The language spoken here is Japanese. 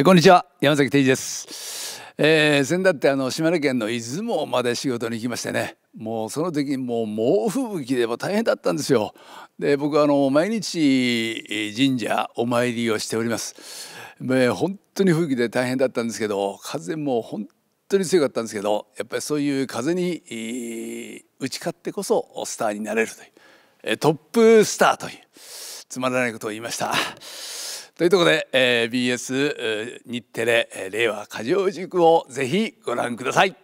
えこんにちは山崎定一です、えー、先だってあの島根県の出雲まで仕事に行きましてねもうその時にもう猛吹雪でも大変だったんですよで僕はあの毎日神社お参りをしておりますで本当に吹雪で大変だったんですけど風も本当に強かったんですけどやっぱりそういう風に打ち勝ってこそスターになれるというトップスターというつまらないことを言いました。というところで、えー、BS 日テレ令和過剰塾をぜひご覧ください。